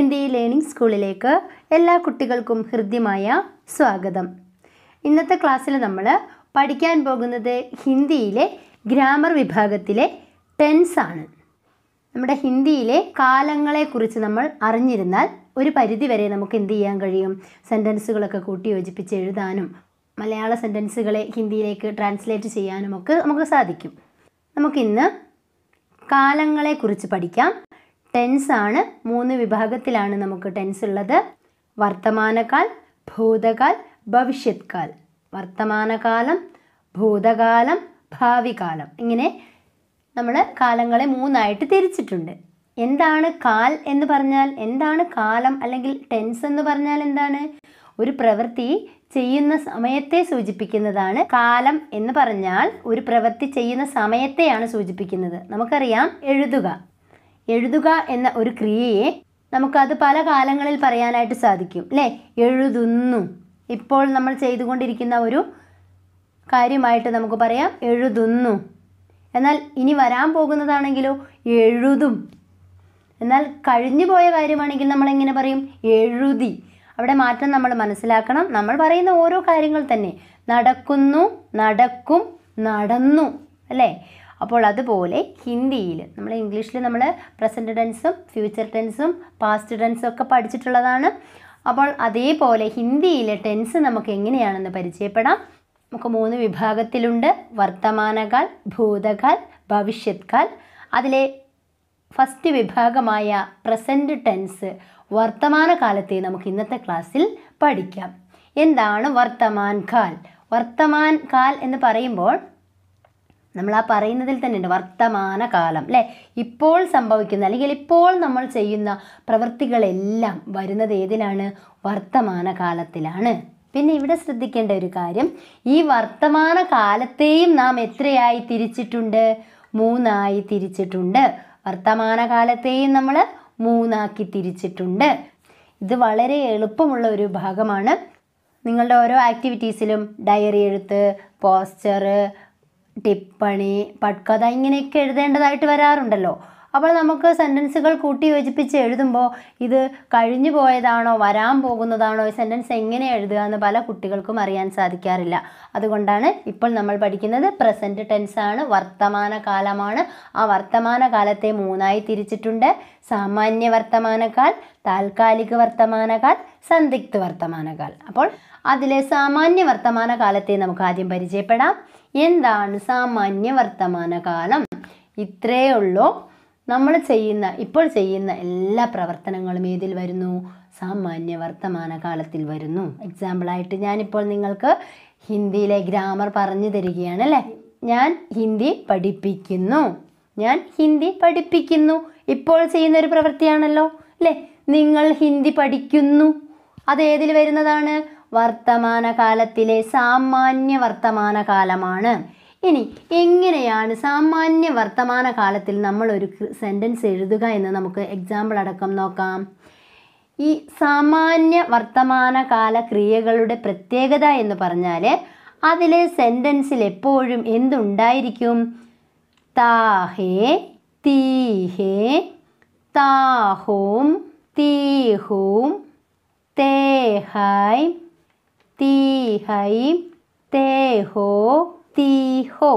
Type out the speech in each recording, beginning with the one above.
Hindi learning സ്കൂളിലേക്ക് എല്ലാ കുട്ടികൾക്കും ഹൃദ്യമായ സ്വാഗതം ഇന്നത്തെ ക്ലാസ്സിൽ നമ്മൾ പഠിക്കാൻ പോകുന്നത് ഹിന്ദിയിലെ ഗ്രാമർ വിഭാഗത്തിലെ ടെൻസ് ആണ് നമ്മുടെ ഹിന്ദിയിലെ കാലങ്ങളെക്കുറിച്ച് നമ്മൾ അറിഞ്ഞിരുന്നാൽ ഒരു പരിധിവരെ നമുക്ക് എന്ത് ചെയ്യാൻ കഴിയും സെൻറ്റൻസുകളൊക്കെ കൂട്ടി യോജിപ്പിച്ച് എഴുതാനും മലയാള സെൻറ്റൻസുകളെ ഹിന്ദിയിലേക്ക് ട്രാൻസ്ലേറ്റ് ചെയ്യാനും ഒക്കെ നമുക്ക് സാധിക്കും നമുക്കിന്ന് കാലങ്ങളെക്കുറിച്ച് പഠിക്കാം ടെൻസ് ആണ് മൂന്ന് വിഭാഗത്തിലാണ് നമുക്ക് ടെൻസ് ഉള്ളത് വർത്തമാനകാൽ ഭൂതകാൽ ഭവിഷ്യത് കാൽ വർത്തമാനകാലം ഭൂതകാലം ഭാവി കാലം ഇങ്ങനെ നമ്മൾ കാലങ്ങളെ മൂന്നായിട്ട് തിരിച്ചിട്ടുണ്ട് എന്താണ് കാൽ എന്ന് പറഞ്ഞാൽ എന്താണ് കാലം അല്ലെങ്കിൽ ടെൻസ് എന്ന് പറഞ്ഞാൽ എന്താണ് ഒരു പ്രവൃത്തി ചെയ്യുന്ന സമയത്തെ സൂചിപ്പിക്കുന്നതാണ് കാലം എന്ന് പറഞ്ഞാൽ ഒരു പ്രവൃത്തി ചെയ്യുന്ന സമയത്തെയാണ് സൂചിപ്പിക്കുന്നത് നമുക്കറിയാം എഴുതുക എഴുതുക എന്ന ഒരു ക്രിയയെ നമുക്കത് പല കാലങ്ങളിൽ പറയാനായിട്ട് സാധിക്കും അല്ലേ എഴുതുന്നു ഇപ്പോൾ നമ്മൾ ചെയ്തുകൊണ്ടിരിക്കുന്ന ഒരു കാര്യമായിട്ട് നമുക്ക് പറയാം എഴുതുന്നു എന്നാൽ ഇനി വരാൻ പോകുന്നതാണെങ്കിലോ എഴുതും എന്നാൽ കഴിഞ്ഞു പോയ കാര്യമാണെങ്കിൽ നമ്മൾ എങ്ങനെ പറയും എഴുതി അവിടെ മാറ്റം നമ്മൾ മനസ്സിലാക്കണം നമ്മൾ പറയുന്ന ഓരോ കാര്യങ്ങൾ തന്നെ നടക്കുന്നു നടക്കും നടന്നു അല്ലേ അപ്പോൾ അതുപോലെ ഹിന്ദിയിൽ നമ്മൾ ഇംഗ്ലീഷിൽ നമ്മൾ പ്രസൻറ്റ് ടെൻസും ഫ്യൂച്ചർ ടെൻസും പാസ്റ്റ് ടെൻസും ഒക്കെ പഠിച്ചിട്ടുള്ളതാണ് അപ്പോൾ അതേപോലെ ഹിന്ദിയിലെ ടെൻസ് നമുക്ക് എങ്ങനെയാണെന്ന് പരിചയപ്പെടാം നമുക്ക് മൂന്ന് വിഭാഗത്തിലുണ്ട് വർത്തമാനകാൽ ഭൂതകാൽ ഭവിഷ്യത്കാൽ അതിലെ ഫസ്റ്റ് വിഭാഗമായ പ്രസൻറ്റ് ടെൻസ് വർത്തമാനകാലത്തെ നമുക്ക് ഇന്നത്തെ ക്ലാസ്സിൽ പഠിക്കാം എന്താണ് വർത്തമാൻകാൽ വർത്തമാൻകാൽ എന്ന് പറയുമ്പോൾ നമ്മൾ ആ പറയുന്നതിൽ തന്നെ ഉണ്ട് വർത്തമാന കാലം അല്ലേ ഇപ്പോൾ സംഭവിക്കുന്ന അല്ലെങ്കിൽ ഇപ്പോൾ നമ്മൾ ചെയ്യുന്ന പ്രവൃത്തികളെല്ലാം വരുന്നത് ഏതിലാണ് വർത്തമാന കാലത്തിലാണ് പിന്നെ ഇവിടെ ശ്രദ്ധിക്കേണ്ട ഒരു കാര്യം ഈ വർത്തമാന കാലത്തെയും നാം എത്രയായി തിരിച്ചിട്ടുണ്ട് മൂന്നായി തിരിച്ചിട്ടുണ്ട് വർത്തമാന കാലത്തെയും നമ്മൾ മൂന്നാക്കി തിരിച്ചിട്ടുണ്ട് ഇത് വളരെ എളുപ്പമുള്ള ഒരു ഭാഗമാണ് നിങ്ങളുടെ ഓരോ ആക്ടിവിറ്റീസിലും ഡയറി എഴുത്ത് പോസ്റ്റർ ടിപ്പണി പട്കഥ ഇങ്ങനെയൊക്കെ എഴുതേണ്ടതായിട്ട് വരാറുണ്ടല്ലോ അപ്പോൾ നമുക്ക് സെൻറ്റൻസുകൾ കൂട്ടി യോജിപ്പിച്ച് എഴുതുമ്പോൾ ഇത് കഴിഞ്ഞു പോയതാണോ വരാൻ പോകുന്നതാണോ ഈ സെൻറ്റൻസ് എങ്ങനെ എഴുതുക എന്ന് പല കുട്ടികൾക്കും അറിയാൻ സാധിക്കാറില്ല അതുകൊണ്ടാണ് ഇപ്പോൾ നമ്മൾ പഠിക്കുന്നത് പ്രസൻറ്റ് ടെൻസാണ് വർത്തമാന കാലമാണ് ആ വർത്തമാന കാലത്തെ മൂന്നായി തിരിച്ചിട്ടുണ്ട് സാമാന്യ വർത്തമാനകാൽ താൽക്കാലിക വർത്തമാനകാൽ സന്ദിഗ്ധ വർത്തമാനകാൽ അപ്പോൾ അതിലെ സാമാന്യ വർത്തമാന കാലത്തെ നമുക്ക് ആദ്യം പരിചയപ്പെടാം എന്താണ് സാമാന്യ വർത്തമാനകാലം ഇത്രയേ ഉള്ളൂ നമ്മൾ ചെയ്യുന്ന ഇപ്പോൾ ചെയ്യുന്ന എല്ലാ പ്രവർത്തനങ്ങളും ഏതിൽ വരുന്നു സാമാന്യ വർത്തമാനകാലത്തിൽ വരുന്നു എക്സാമ്പിളായിട്ട് ഞാനിപ്പോൾ നിങ്ങൾക്ക് ഹിന്ദിയിലെ ഗ്രാമർ പറഞ്ഞു തരികയാണ് അല്ലേ ഞാൻ ഹിന്ദി പഠിപ്പിക്കുന്നു ഞാൻ ഹിന്ദി പഠിപ്പിക്കുന്നു ഇപ്പോൾ ചെയ്യുന്ന ഒരു പ്രവൃത്തിയാണല്ലോ അല്ലേ നിങ്ങൾ ഹിന്ദി പഠിക്കുന്നു അത് ഏതിൽ വരുന്നതാണ് വർത്തമാനകാലത്തിലെ സാമാന്യ വർത്തമാനകാലമാണ് ഇനി എങ്ങനെയാണ് സാമാന്യ വർത്തമാനകാലത്തിൽ നമ്മൾ ഒരു സെൻറ്റൻസ് എഴുതുക എന്ന് നമുക്ക് എക്സാമ്പിൾ അടക്കം നോക്കാം ഈ സാമാന്യ വർത്തമാനകാല ക്രിയകളുടെ പ്രത്യേകത എന്ന് പറഞ്ഞാൽ അതിലെ സെൻറ്റൻസിൽ എപ്പോഴും എന്തുണ്ടായിരിക്കും താഹേ തീഹേ താഹോം തീഹോം തേഹായ് തീഹൈം തേഹോ തീഹോ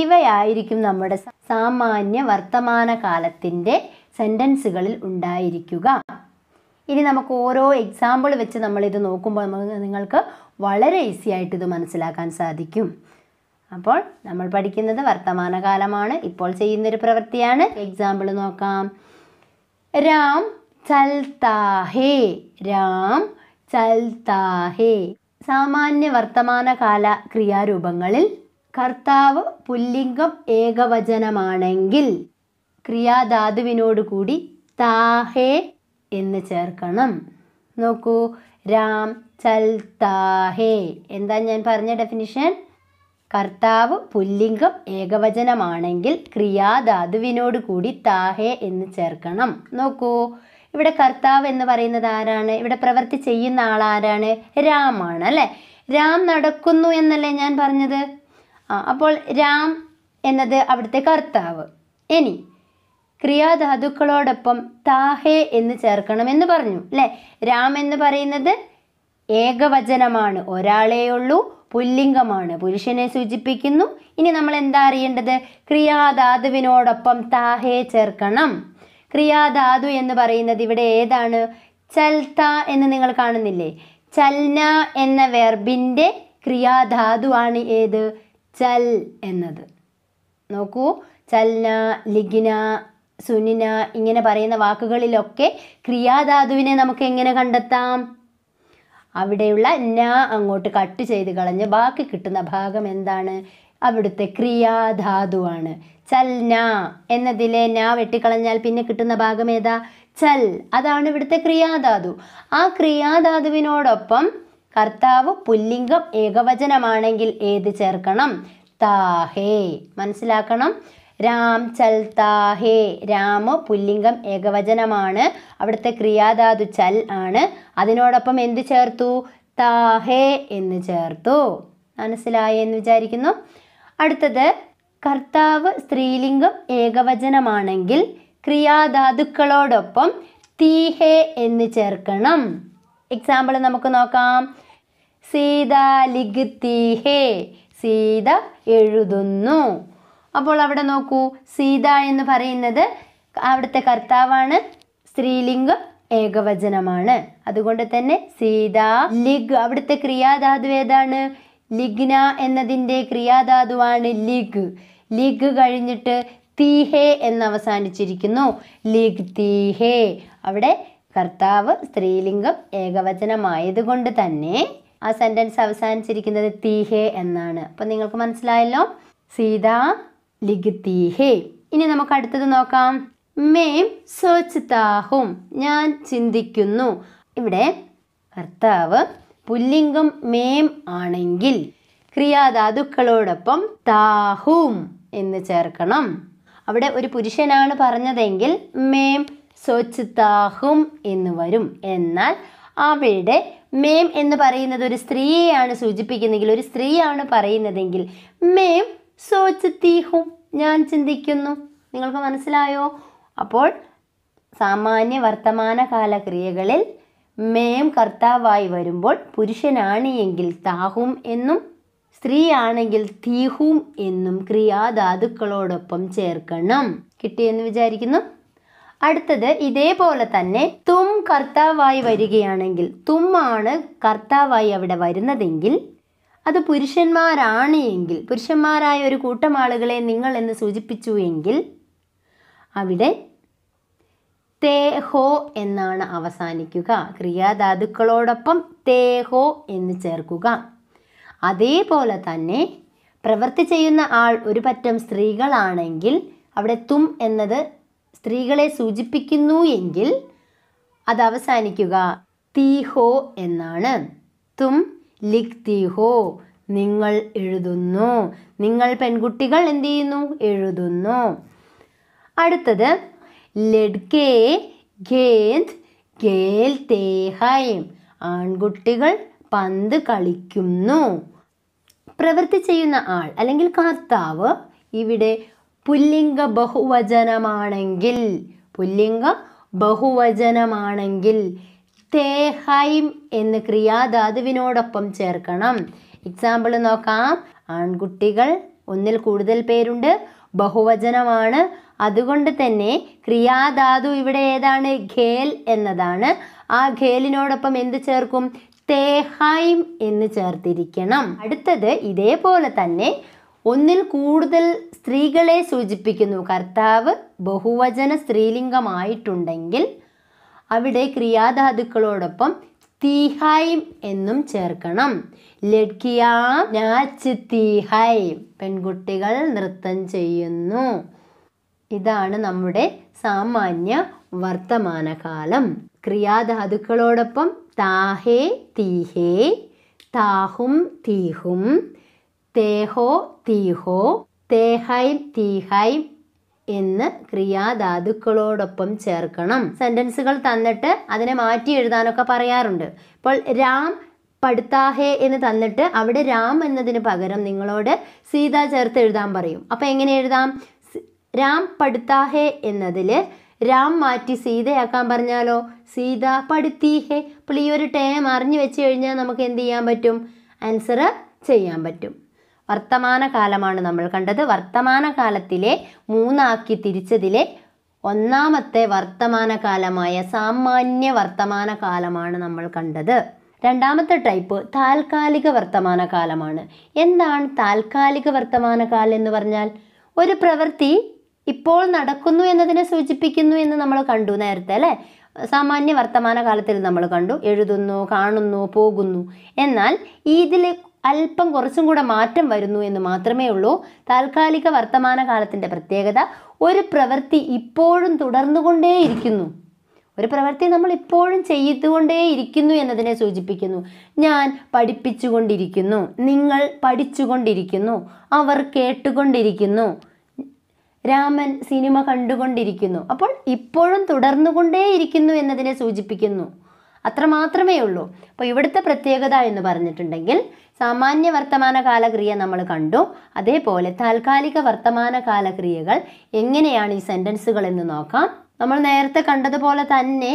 ഇവയായിരിക്കും നമ്മുടെ സാമാന്യ വർത്തമാനകാലത്തിൻ്റെ സെൻറ്റൻസുകളിൽ ഉണ്ടായിരിക്കുക ഇനി നമുക്ക് ഓരോ എക്സാമ്പിൾ വെച്ച് നമ്മളിത് നോക്കുമ്പോൾ നമുക്ക് നിങ്ങൾക്ക് വളരെ ഈസി ആയിട്ട് ഇത് മനസ്സിലാക്കാൻ സാധിക്കും അപ്പോൾ നമ്മൾ പഠിക്കുന്നത് വർത്തമാനകാലമാണ് ഇപ്പോൾ ചെയ്യുന്നൊരു പ്രവൃത്തിയാണ് എക്സാമ്പിൾ നോക്കാം രാം ചൽത്താ ഹേ രാം ചൽതാഹേ സാമാന്യ വർത്തമാനകാല ക്രിയാരൂപങ്ങളിൽ കർത്താവ് പുല്ലിംഗം ഏകവചനമാണെങ്കിൽ ക്രിയാധാതുവിനോടുകൂടി കൂടി താഹേ എന്ന് ചേർക്കണം നോക്കൂ രാം ചൽതാഹേ എന്താ ഞാൻ പറഞ്ഞ ഡെഫിനിഷൻ കർത്താവ് പുല്ലിംഗം ഏകവചനമാണെങ്കിൽ ക്രിയാധാതുവിനോടുകൂടി കൂടി താഹേ എന്ന് ചേർക്കണം നോക്കൂ ഇവിടെ കർത്താവ് എന്ന് പറയുന്നത് ആരാണ് ഇവിടെ പ്രവൃത്തി ചെയ്യുന്ന ആൾ ആരാണ് രാമാണ് അല്ലേ രാം നടക്കുന്നു എന്നല്ലേ ഞാൻ പറഞ്ഞത് ആ അപ്പോൾ രാം എന്നത് അവിടുത്തെ കർത്താവ് ഇനി ക്രിയാധാതുക്കളോടൊപ്പം താഹേ എന്ന് ചേർക്കണം എന്ന് പറഞ്ഞു അല്ലേ രാം എന്ന് പറയുന്നത് ഏകവചനമാണ് ഒരാളേ ഉള്ളൂ പുല്ലിംഗമാണ് പുരുഷനെ സൂചിപ്പിക്കുന്നു ഇനി നമ്മൾ എന്താ അറിയേണ്ടത് ക്രിയാധാതുവിനോടൊപ്പം താഹേ ചേർക്കണം ക്രിയാധാതു എന്ന് പറയുന്നത് ഇവിടെ ഏതാണ് ചൽത്ത എന്ന് നിങ്ങൾ കാണുന്നില്ലേ ചൽന എന്ന വെർബിൻ്റെ ക്രിയാധാതു ആണ് ഏത് ചൽ എന്നത് നോക്കൂ ചൽന ലിഗിന സുനിന ഇങ്ങനെ പറയുന്ന വാക്കുകളിലൊക്കെ ക്രിയാധാതുവിനെ നമുക്ക് എങ്ങനെ കണ്ടെത്താം അവിടെയുള്ള ന അങ്ങോട്ട് കട്ട് ചെയ്ത് കളഞ്ഞ് ബാക്കി കിട്ടുന്ന ഭാഗം എന്താണ് അവിടുത്തെ ക്രിയാധാതുവാണ് ചൽന എന്നതിലെ ന വെട്ടിക്കളഞ്ഞാൽ പിന്നെ കിട്ടുന്ന ഭാഗം ഏതാ ചൽ അതാണ് ഇവിടുത്തെ ക്രിയാധാതു ആ ക്രിയാധാതുവിനോടൊപ്പം കർത്താവ് പുല്ലിംഗം ഏകവചനമാണെങ്കിൽ ഏത് ചേർക്കണം താഹേ മനസ്സിലാക്കണം രാം ചൽ താഹേ രാമ പുല്ലിംഗം ഏകവചനമാണ് അവിടുത്തെ ക്രിയാധാതു ചൽ ആണ് അതിനോടൊപ്പം എന്ത് ചേർത്തു താഹേ എന്ന് ചേർത്തു മനസ്സിലായെന്ന് വിചാരിക്കുന്നു അടുത്തത് കർത്താവ് സ്ത്രീലിംഗം ഏകവചനമാണെങ്കിൽ ക്രിയാധാതുക്കളോടൊപ്പം തീഹെ എന്ന് ചേർക്കണം എക്സാമ്പിൾ നമുക്ക് നോക്കാം സീത ലിഗിത്തിഹേ സീത എഴുതുന്നു അപ്പോൾ അവിടെ നോക്കൂ സീത എന്ന് പറയുന്നത് അവിടുത്തെ കർത്താവാണ് സ്ത്രീലിംഗം ഏകവചനമാണ് അതുകൊണ്ട് തന്നെ സീത ലിഗ് അവിടുത്തെ ക്രിയാധാതു ഏതാണ് ലിഗ്ന എന്നതിൻ്റെ ക്രിയാധാതുവാണ് ലിഗ് ലിഗ് കഴിഞ്ഞിട്ട് തീഹേ എന്ന് അവസാനിച്ചിരിക്കുന്നു ലിഗ് തീഹേ അവിടെ കർത്താവ് സ്ത്രീലിംഗം ഏകവചനമായതുകൊണ്ട് തന്നെ ആ സെൻറ്റൻസ് അവസാനിച്ചിരിക്കുന്നത് തീഹേ എന്നാണ് അപ്പം നിങ്ങൾക്ക് മനസ്സിലായല്ലോ സീത ലിഗ് തീഹേ ഇനി നമുക്ക് അടുത്തത് നോക്കാം മേം സോച്ച് ഞാൻ ചിന്തിക്കുന്നു ഇവിടെ കർത്താവ് പുല്ലിംഗം മേം ആണെങ്കിൽ ക്രിയാധാതുക്കളോടൊപ്പം താഹും എന്ന് ചേർക്കണം അവിടെ ഒരു പുരുഷനാണ് പറഞ്ഞതെങ്കിൽ മേം സോച്ച് താഹും എന്ന് വരും എന്നാൽ അവിടെ മേം എന്ന് പറയുന്നത് ഒരു സ്ത്രീയെയാണ് സൂചിപ്പിക്കുന്നെങ്കിൽ ഒരു സ്ത്രീയാണ് പറയുന്നതെങ്കിൽ മേം സോച്ച് തീഹും ഞാൻ ചിന്തിക്കുന്നു നിങ്ങൾക്ക് മനസ്സിലായോ അപ്പോൾ സാമാന്യ വർത്തമാനകാല ക്രിയകളിൽ മേം കർത്താവായി വരുമ്പോൾ പുരുഷനാണ് എങ്കിൽ താഹും എന്നും സ്ത്രീയാണെങ്കിൽ തീഹും എന്നും ക്രിയാധാതുക്കളോടൊപ്പം ചേർക്കണം കിട്ടിയെന്ന് വിചാരിക്കുന്നു അടുത്തത് ഇതേപോലെ തന്നെ തും കർത്താവായി വരികയാണെങ്കിൽ തും ആണ് കർത്താവായി അവിടെ വരുന്നതെങ്കിൽ അത് പുരുഷന്മാരാണ് എങ്കിൽ പുരുഷന്മാരായ ഒരു കൂട്ടം ആളുകളെ നിങ്ങൾ എന്ന് സൂചിപ്പിച്ചു എങ്കിൽ അവിടെ തേഹോ എന്നാണ് അവസാനിക്കുക ക്രിയാധാതുക്കളോടൊപ്പം തേഹോ എന്ന് ചേർക്കുക അതേപോലെ തന്നെ പ്രവൃത്തി ചെയ്യുന്ന ആൾ ഒരു പറ്റം സ്ത്രീകളാണെങ്കിൽ അവിടെ തും എന്നത് സ്ത്രീകളെ സൂചിപ്പിക്കുന്നു എങ്കിൽ അത് അവസാനിക്കുക തീഹോ എന്നാണ് തും ലിഖ് തീഹോ നിങ്ങൾ എഴുതുന്നു നിങ്ങൾ പെൺകുട്ടികൾ എന്ത് ചെയ്യുന്നു എഴുതുന്നു അടുത്തത് ലഡ്കെ ഗേന്ദ് ഗേൽത്തേ ആൺകുട്ടികൾ പന്ത് കളിക്കുന്നു പ്രവൃത്തി ചെയ്യുന്ന ആൾ അല്ലെങ്കിൽ കർത്താവ് ഇവിടെ പുല്ലിംഗ ബഹുവചനമാണെങ്കിൽ പുല്ലിംഗ ബഹുവചനമാണെങ്കിൽ തേഹൈം എന്ന് ക്രിയാധാതുവിനോടൊപ്പം ചേർക്കണം എക്സാമ്പിൾ നോക്കാം ആൺകുട്ടികൾ ഒന്നിൽ കൂടുതൽ പേരുണ്ട് ബഹുവചനമാണ് അതുകൊണ്ട് തന്നെ ക്രിയാധാതു ഇവിടെ ഏതാണ് ഖേൽ എന്നതാണ് ആ ഖേലിനോടൊപ്പം എന്ത് ചേർക്കും തേഹായും എന്ന് ചേർത്തിരിക്കണം അടുത്തത് ഇതേപോലെ തന്നെ ഒന്നിൽ കൂടുതൽ സ്ത്രീകളെ സൂചിപ്പിക്കുന്നു കർത്താവ് ബഹുവചന സ്ത്രീലിംഗമായിട്ടുണ്ടെങ്കിൽ അവിടെ ക്രിയാധാതുക്കളോടൊപ്പം തീഹായും എന്നും ചേർക്കണം ലഡ്കിയാ നാച്ച് തീഹായും പെൺകുട്ടികൾ നൃത്തം ചെയ്യുന്നു ഇതാണ് നമ്മുടെ സാമാന്യ വർത്തമാനകാലം ക്രിയാധാതുക്കളോടൊപ്പം താഹേ തീഹേ താഹും തീഹും തേഹോ തീഹോ തേഹൈ തീഹൈ എന്ന് ക്രിയാധാതുക്കളോടൊപ്പം ചേർക്കണം സെൻറ്റൻസുകൾ തന്നിട്ട് അതിനെ മാറ്റി എഴുതാനൊക്കെ പറയാറുണ്ട് ഇപ്പോൾ രാം പടുത്താഹേ എന്ന് തന്നിട്ട് അവിടെ രാം എന്നതിന് പകരം നിങ്ങളോട് സീത ചേർത്ത് എഴുതാൻ പറയും അപ്പോൾ എങ്ങനെ എഴുതാം രാം പടുത്താ ഹേ എന്നതിൽ രാം മാറ്റി സീതയാക്കാൻ പറഞ്ഞാലോ സീത പടുത്തി ഹേ അപ്പോൾ ഈ ഒരു ടേം അറിഞ്ഞു വെച്ച് കഴിഞ്ഞാൽ നമുക്ക് എന്ത് ചെയ്യാൻ പറ്റും ആൻസർ ചെയ്യാൻ പറ്റും വർത്തമാന കാലമാണ് നമ്മൾ കണ്ടത് വർത്തമാന കാലത്തിലെ മൂന്നാക്കി തിരിച്ചതിലെ ഒന്നാമത്തെ വർത്തമാന കാലമായ സാമാന്യ വർത്തമാന കാലമാണ് നമ്മൾ കണ്ടത് രണ്ടാമത്തെ ടൈപ്പ് താൽക്കാലിക വർത്തമാന കാലമാണ് എന്താണ് താൽക്കാലിക വർത്തമാന കാലം എന്ന് പറഞ്ഞാൽ ഒരു പ്രവൃത്തി ഇപ്പോൾ നടക്കുന്നു എന്നതിനെ സൂചിപ്പിക്കുന്നു എന്ന് നമ്മൾ കണ്ടു നേരത്തെ അല്ലേ സാമാന്യ വർത്തമാന കാലത്തിൽ നമ്മൾ കണ്ടു എഴുതുന്നു കാണുന്നു പോകുന്നു എന്നാൽ ഇതിൽ അല്പം കുറച്ചും കൂടെ മാറ്റം വരുന്നു എന്ന് മാത്രമേ ഉള്ളൂ താൽക്കാലിക വർത്തമാന കാലത്തിൻ്റെ പ്രത്യേകത ഒരു പ്രവൃത്തി ഇപ്പോഴും തുടർന്നുകൊണ്ടേയിരിക്കുന്നു ഒരു പ്രവൃത്തി നമ്മൾ ഇപ്പോഴും ചെയ്തുകൊണ്ടേയിരിക്കുന്നു എന്നതിനെ സൂചിപ്പിക്കുന്നു ഞാൻ പഠിപ്പിച്ചുകൊണ്ടിരിക്കുന്നു നിങ്ങൾ പഠിച്ചുകൊണ്ടിരിക്കുന്നു അവർ കേട്ടുകൊണ്ടിരിക്കുന്നു രാമൻ സിനിമ കണ്ടുകൊണ്ടിരിക്കുന്നു അപ്പോൾ ഇപ്പോഴും തുടർന്നുകൊണ്ടേയിരിക്കുന്നു എന്നതിനെ സൂചിപ്പിക്കുന്നു അത്ര മാത്രമേ ഉള്ളൂ അപ്പോൾ ഇവിടുത്തെ പ്രത്യേകത എന്ന് പറഞ്ഞിട്ടുണ്ടെങ്കിൽ സാമാന്യ വർത്തമാനകാല ക്രിയ നമ്മൾ കണ്ടു അതേപോലെ താൽക്കാലിക വർത്തമാനകാല ക്രിയകൾ എങ്ങനെയാണ് ഈ സെൻറ്റൻസുകൾ എന്ന് നോക്കാം നമ്മൾ നേരത്തെ കണ്ടതുപോലെ തന്നെ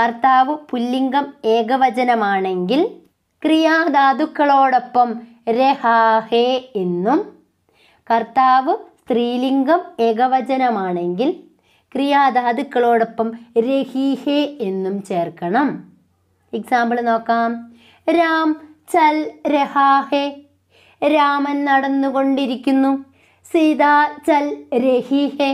കർത്താവ് പുല്ലിംഗം ഏകവചനമാണെങ്കിൽ ക്രിയാധാതുക്കളോടൊപ്പം രഹാഹേ എന്നും കർത്താവ് സ്ത്രീലിംഗം ഏകവചനമാണെങ്കിൽ ക്രിയാധാതുക്കളോടൊപ്പം രഹീഹേ എന്നും ചേർക്കണം എക്സാമ്പിൾ നോക്കാം രാം ചൽ രഹാഹേ രാമൻ നടന്നുകൊണ്ടിരിക്കുന്നു സീത ചൽ രഹിഹേ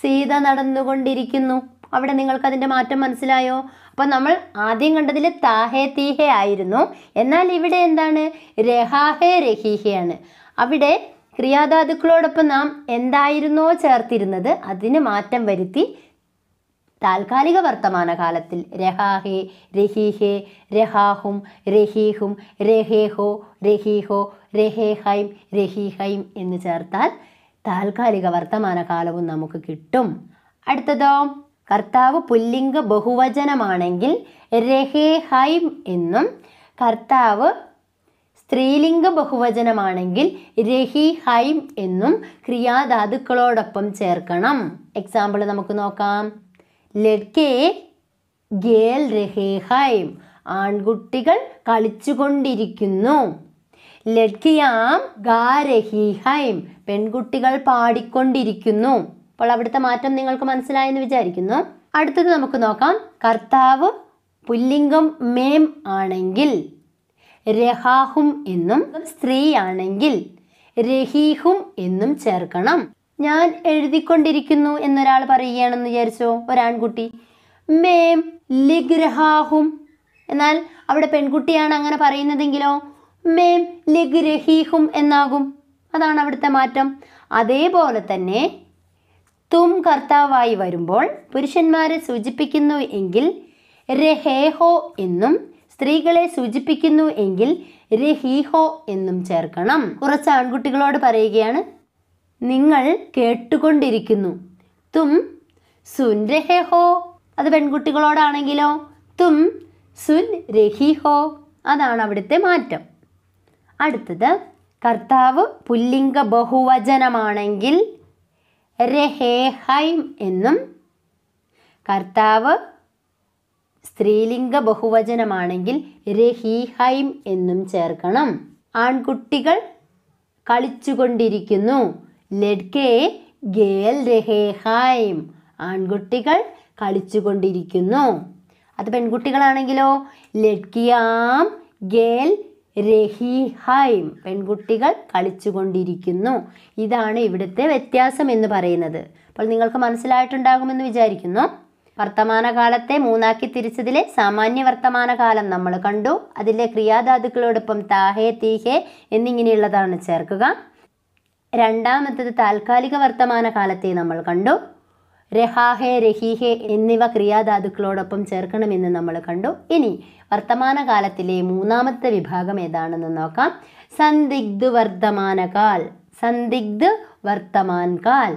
സീത നടന്നുകൊണ്ടിരിക്കുന്നു അവിടെ നിങ്ങൾക്ക് അതിൻ്റെ മാറ്റം മനസ്സിലായോ അപ്പോൾ നമ്മൾ ആദ്യം കണ്ടതിൽ താഹേ തീഹേ ആയിരുന്നു എന്നാൽ ഇവിടെ എന്താണ് രഹാഹേ ആണ് അവിടെ ക്രിയാധാതുക്കളോടൊപ്പം നാം എന്തായിരുന്നോ ചേർത്തിരുന്നത് അതിന് മാറ്റം വരുത്തി താൽക്കാലിക വർത്തമാനകാലത്തിൽ രഹാഹേ രഹീഹേ രഹാഹും രഹീഹും രഹേഹോ രഹീഹോ രഹേഹൈം രഹീഹൈം എന്ന് ചേർത്താൽ താൽക്കാലിക വർത്തമാനകാലവും നമുക്ക് കിട്ടും അടുത്തതോ കർത്താവ് പുല്ലിംഗ ബഹുവചനമാണെങ്കിൽ രഹേ ഹൈം എന്നും കർത്താവ് സ്ത്രീലിംഗ ബഹുവചനമാണെങ്കിൽ രഹി ഹൈം എന്നും ക്രിയാധാതുക്കളോടൊപ്പം ചേർക്കണം എക്സാമ്പിൾ നമുക്ക് നോക്കാം ലഡ്കേ ഗേൽ രഹേ ഹൈം ആൺകുട്ടികൾ കളിച്ചുകൊണ്ടിരിക്കുന്നു ലഡ്കിയാം ഗാ രഹി ഹൈം പെൺകുട്ടികൾ പാടിക്കൊണ്ടിരിക്കുന്നു അപ്പോൾ അവിടുത്തെ മാറ്റം നിങ്ങൾക്ക് മനസ്സിലായെന്ന് വിചാരിക്കുന്നു അടുത്തത് നമുക്ക് നോക്കാം കർത്താവ് പുല്ലിംഗം മേം ആണെങ്കിൽ രഹാഹും എന്നും സ്ത്രീയാണെങ്കിൽ രഹീഹും എന്നും ചേർക്കണം ഞാൻ എഴുതിക്കൊണ്ടിരിക്കുന്നു എന്നൊരാൾ പറയുകയാണെന്ന് വിചാരിച്ചോ ഒരാൺകുട്ടി മേം ലിഗ്രഹാഹും എന്നാൽ അവിടെ പെൺകുട്ടിയാണ് അങ്ങനെ പറയുന്നതെങ്കിലോ മേം ലിഗ്രഹീഹും എന്നാകും അതാണ് അവിടുത്തെ മാറ്റം അതേപോലെ തന്നെ തും കർത്താവായി വരുമ്പോൾ പുരുഷന്മാരെ സൂചിപ്പിക്കുന്നു എങ്കിൽ രഹേഹോ എന്നും സ്ത്രീകളെ സൂചിപ്പിക്കുന്നു എങ്കിൽ രഹീഹോ എന്നും ചേർക്കണം കുറച്ച് ആൺകുട്ടികളോട് പറയുകയാണ് നിങ്ങൾ കേട്ടുകൊണ്ടിരിക്കുന്നു തും സുൻ അത് പെൺകുട്ടികളോടാണെങ്കിലോ തും സുൻ രഹീഹോ അതാണ് അവിടുത്തെ മാറ്റം അടുത്തത് കർത്താവ് പുല്ലിംഗ ബഹുവചനമാണെങ്കിൽ രഹേഹൈം എന്നും കർത്താവ് സ്ത്രീലിംഗ ബഹുവചനമാണെങ്കിൽ രഹീഹൈം എന്നും ചേർക്കണം ആൺകുട്ടികൾ കളിച്ചുകൊണ്ടിരിക്കുന്നു ലഡ്കെ ഗേൽ രഹേഹൈം ആൺകുട്ടികൾ കളിച്ചുകൊണ്ടിരിക്കുന്നു അത് പെൺകുട്ടികളാണെങ്കിലോ ലഡ്കിയാം ഗേൽ രഹിഹൈം പെൺകുട്ടികൾ കളിച്ചുകൊണ്ടിരിക്കുന്നു ഇതാണ് ഇവിടുത്തെ വ്യത്യാസം എന്ന് പറയുന്നത് അപ്പോൾ നിങ്ങൾക്ക് മനസ്സിലായിട്ടുണ്ടാകുമെന്ന് വിചാരിക്കുന്നു വർത്തമാനകാലത്തെ മൂന്നാക്കി തിരിച്ചതിലെ സാമാന്യ വർത്തമാനകാലം നമ്മൾ കണ്ടു അതിലെ ക്രിയാധാതുക്കളോടൊപ്പം താഹേ തീഹേ എന്നിങ്ങനെയുള്ളതാണ് ചേർക്കുക രണ്ടാമത്തത് താൽക്കാലിക വർത്തമാനകാലത്തെ നമ്മൾ കണ്ടു രഹാഹേ രഹീഹേ എന്നിവ ക്രിയാധാതുക്കളോടൊപ്പം ചേർക്കണമെന്ന് നമ്മൾ കണ്ടു ഇനി വർത്തമാനകാലത്തിലെ മൂന്നാമത്തെ വിഭാഗം ഏതാണെന്ന് നോക്കാം സന്ദിഗ്ധ വർത്തമാനകാൽ സന്ദിഗ്ധ വർത്തമാൻകാൽ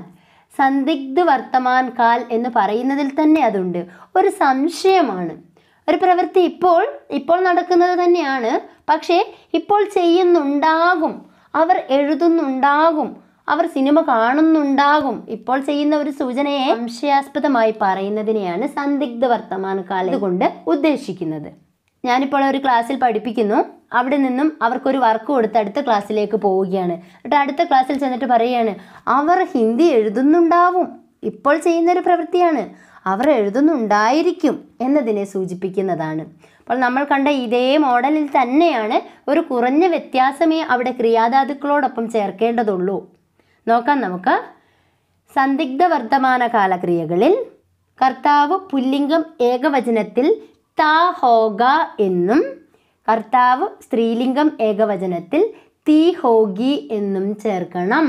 സന്ദിഗ്ധ വർത്തമാൻ കാൽ എന്ന് പറയുന്നതിൽ തന്നെ അതുണ്ട് ഒരു സംശയമാണ് ഒരു പ്രവൃത്തി ഇപ്പോൾ ഇപ്പോൾ നടക്കുന്നത് തന്നെയാണ് പക്ഷേ ഇപ്പോൾ ചെയ്യുന്നുണ്ടാകും അവർ എഴുതുന്നുണ്ടാകും അവർ സിനിമ കാണുന്നുണ്ടാകും ഇപ്പോൾ ചെയ്യുന്ന ഒരു സൂചനയെ സംശയാസ്പദമായി പറയുന്നതിനെയാണ് സന്ദിഗ്ധ വർത്തമാനകാലം കൊണ്ട് ഉദ്ദേശിക്കുന്നത് ഞാനിപ്പോൾ ഒരു ക്ലാസ്സിൽ പഠിപ്പിക്കുന്നു അവിടെ നിന്നും അവർക്കൊരു വർക്ക് കൊടുത്ത് അടുത്ത ക്ലാസ്സിലേക്ക് പോവുകയാണ് എന്നിട്ട് അടുത്ത ക്ലാസ്സിൽ ചെന്നിട്ട് പറയുകയാണ് അവർ ഹിന്ദി എഴുതുന്നുണ്ടാവും ഇപ്പോൾ ചെയ്യുന്നൊരു പ്രവൃത്തിയാണ് അവർ എഴുതുന്നുണ്ടായിരിക്കും എന്നതിനെ സൂചിപ്പിക്കുന്നതാണ് അപ്പോൾ നമ്മൾ കണ്ട ഇതേ മോഡലിൽ തന്നെയാണ് ഒരു കുറഞ്ഞ വ്യത്യാസമേ അവിടെ ക്രിയാധാതുക്കളോടൊപ്പം ചേർക്കേണ്ടതുള്ളൂ നോക്കാം നമുക്ക് സന്ദിഗ്ധ വർത്തമാന കാലക്രിയകളിൽ കർത്താവ് പുല്ലിംഗം ഏകവചനത്തിൽ താ ഹോഗ എന്നും കർത്താവ് സ്ത്രീലിംഗം ഏകവചനത്തിൽ തീ ഹോഗി എന്നും ചേർക്കണം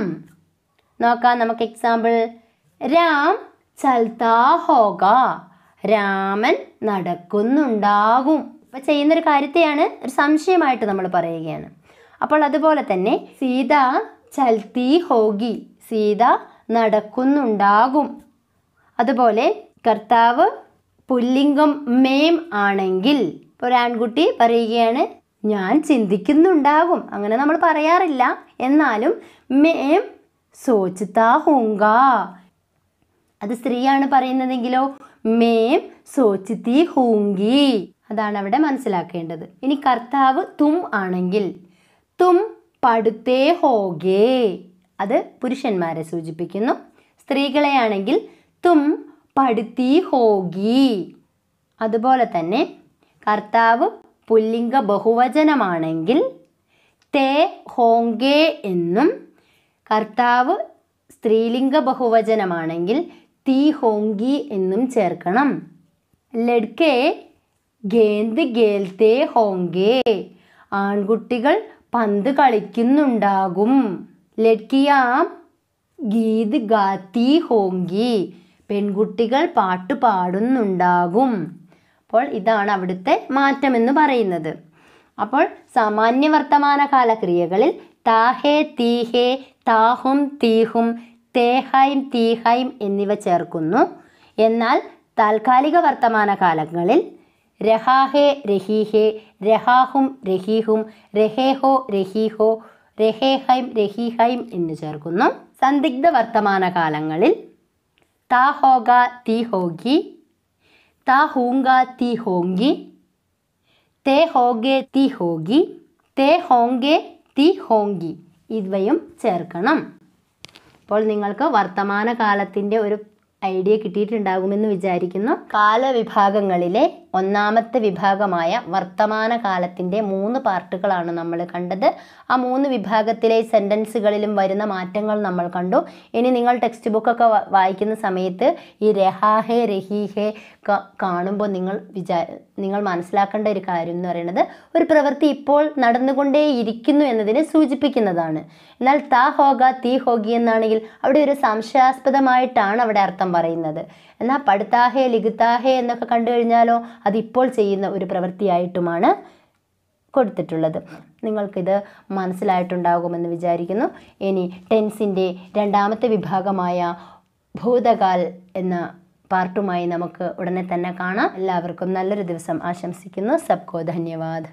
നോക്കാം നമുക്ക് എക്സാമ്പിൾ രാം ചൽത്താ ഹോഗ രാമൻ നടക്കുന്നുണ്ടാകും ഇപ്പം ചെയ്യുന്നൊരു കാര്യത്തെയാണ് ഒരു സംശയമായിട്ട് നമ്മൾ പറയുകയാണ് അപ്പോൾ അതുപോലെ തന്നെ സീത ചൽത്തി ഹോഗി സീത നടക്കുന്നുണ്ടാകും അതുപോലെ കർത്താവ് പുല്ലിംഗം മേം ആണെങ്കിൽ ഒരാൺകുട്ടി പറയുകയാണ് ഞാൻ ചിന്തിക്കുന്നുണ്ടാകും അങ്ങനെ നമ്മൾ പറയാറില്ല എന്നാലും മേം സോച്ചിത്താ ഹൂങ്ക അത് സ്ത്രീയാണ് പറയുന്നതെങ്കിലോ മേം സോച്ചിത്തി ഹൂങ്കി അതാണ് അവിടെ മനസ്സിലാക്കേണ്ടത് ഇനി കർത്താവ് തും ആണെങ്കിൽ തും പടുത്തേ ഹോഗേ അത് പുരുഷന്മാരെ സൂചിപ്പിക്കുന്നു സ്ത്രീകളെയാണെങ്കിൽ തും പടുത്തി ഹോഗി അതുപോലെ തന്നെ കർത്താവ് പുല്ലിംഗ ബഹുവചനമാണെങ്കിൽ തേ ഹോങ്കേ എന്നും കർത്താവ് സ്ത്രീലിംഗ ബഹുവചനമാണെങ്കിൽ തീ ഹോങ്കി എന്നും ചേർക്കണം ലഡ്കേ ഗേന്ത് ഗേൽത്തേ ഹോങ്കേ ആൺകുട്ടികൾ പന്ത് കളിക്കുന്നുണ്ടാകും ലഡ്കിയാം ഗീത് ഗാത്തി ഹോങ്കി പെൺകുട്ടികൾ പാട്ട് പാടുന്നുണ്ടാകും അപ്പോൾ ഇതാണ് അവിടുത്തെ മാറ്റമെന്ന് പറയുന്നത് അപ്പോൾ സാമാന്യ വർത്തമാനകാല ക്രിയകളിൽ താഹേ തീഹേ താഹും തീഹും തേഹൈം തീഹൈം എന്നിവ ചേർക്കുന്നു എന്നാൽ താൽക്കാലിക വർത്തമാന കാലങ്ങളിൽ രഹാഹേ രഹീഹേ രഹാഹും രഹീഹും രഹേഹോ രഹീഹോ രഹേഹൈം രഹീഹൈം എന്ന് ചേർക്കുന്നു സന്ദിഗ്ധ വർത്തമാന കാലങ്ങളിൽ തീഹോഗി താ ಹೂಂಗಾ തി ഹോങ്കി തേ ഹോഗേ തി ഹോഗി തേ ഹോങ്കെ തി ഹോങ്കി ഇവയും ചേർക്കണം അപ്പോൾ നിങ്ങൾക്ക് വർത്തമാനകാലത്തിൻ്റെ ഒരു ഐഡിയ കിട്ടിയിട്ടുണ്ടാകുമെന്ന് വിചാരിക്കുന്നു കാലവിഭാഗങ്ങളിലെ ഒന്നാമത്തെ വിഭാഗമായ വർത്തമാനകാലത്തിൻ്റെ മൂന്ന് പാർട്ടുകളാണ് നമ്മൾ കണ്ടത് ആ മൂന്ന് വിഭാഗത്തിലെ സെൻറ്റൻസുകളിലും വരുന്ന മാറ്റങ്ങൾ നമ്മൾ കണ്ടു ഇനി നിങ്ങൾ ടെക്സ്റ്റ് ബുക്കൊക്കെ വായിക്കുന്ന സമയത്ത് ഈ രഹാഹെ രഹീഹെ കാണുമ്പോൾ നിങ്ങൾ വിചാ നിങ്ങൾ മനസ്സിലാക്കേണ്ട ഒരു കാര്യം എന്ന് പറയുന്നത് ഒരു പ്രവൃത്തി ഇപ്പോൾ നടന്നുകൊണ്ടേ ഇരിക്കുന്നു എന്നതിനെ സൂചിപ്പിക്കുന്നതാണ് എന്നാൽ താ ഹോഗ തീ ഹോഗി എന്നാണെങ്കിൽ അവിടെ ഒരു സംശയാസ്പദമായിട്ടാണ് അവിടെ അർത്ഥം പറയുന്നത് എന്നാൽ പഠിത്താഹേ ലിഖിത്താഹേ എന്നൊക്കെ കണ്ടു കഴിഞ്ഞാലോ അതിപ്പോൾ ചെയ്യുന്ന ഒരു പ്രവൃത്തിയായിട്ടുമാണ് കൊടുത്തിട്ടുള്ളത് നിങ്ങൾക്കിത് മനസ്സിലായിട്ടുണ്ടാകുമെന്ന് വിചാരിക്കുന്നു ഇനി ടെൻസിൻ്റെ രണ്ടാമത്തെ വിഭാഗമായ ഭൂതകാൽ എന്ന പാർട്ടുമായി നമുക്ക് ഉടനെ തന്നെ കാണാം എല്ലാവർക്കും നല്ലൊരു ദിവസം ആശംസിക്കുന്നു സബ്കോ ധന്യവാദ്